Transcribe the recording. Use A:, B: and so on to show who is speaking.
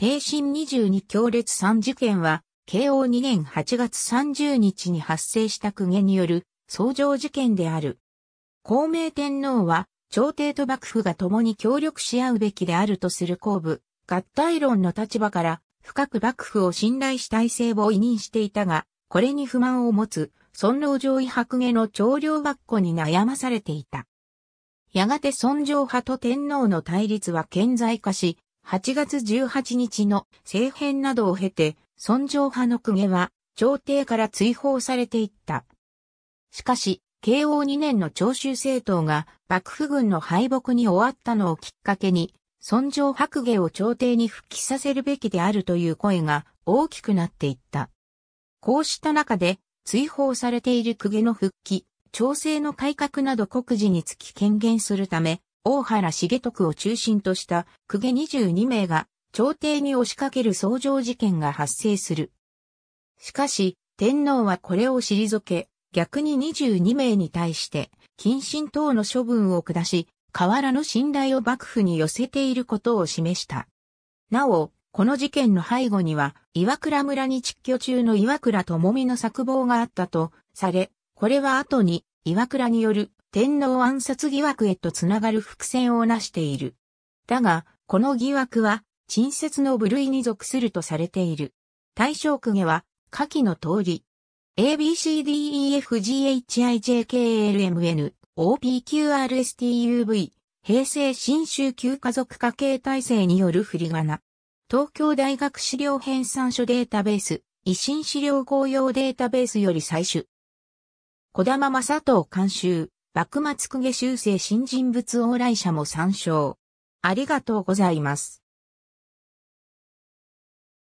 A: 帝神22強烈3事件は、慶応2年8月30日に発生した公家による相乗事件である。孔明天皇は、朝廷と幕府が共に協力し合うべきであるとする公部、合体論の立場から、深く幕府を信頼した体制を委任していたが、これに不満を持つ、尊老攘夷白下の長領学校に悩まされていた。やがて尊攘派と天皇の対立は顕在化し、8月18日の政変などを経て、尊上派の公家は、朝廷から追放されていった。しかし、慶応2年の長州政党が幕府軍の敗北に終わったのをきっかけに、尊上白下を朝廷に復帰させるべきであるという声が大きくなっていった。こうした中で、追放されている公家の復帰、朝政の改革など国事につき権限するため、大原重徳を中心とした公家22名が朝廷に押しかける相乗事件が発生する。しかし、天皇はこれを退け、逆に22名に対して、謹慎等の処分を下し、河原の信頼を幕府に寄せていることを示した。なお、この事件の背後には、岩倉村に蟄居中の岩倉智美の作望があったとされ、これは後に岩倉による天皇暗殺疑惑へとつながる伏線をなしている。だが、この疑惑は、陳説の部類に属するとされている。対象区下は、下記の通り。ABCDEFGHIJKLMN、OPQRSTUV、平成新州旧家族家系体制による振り仮名。東京大学資料編纂書データベース、維新資料公用データベースより採取。小玉正藤監修、幕末公家修正新人物往来者も参照。ありがとうございます。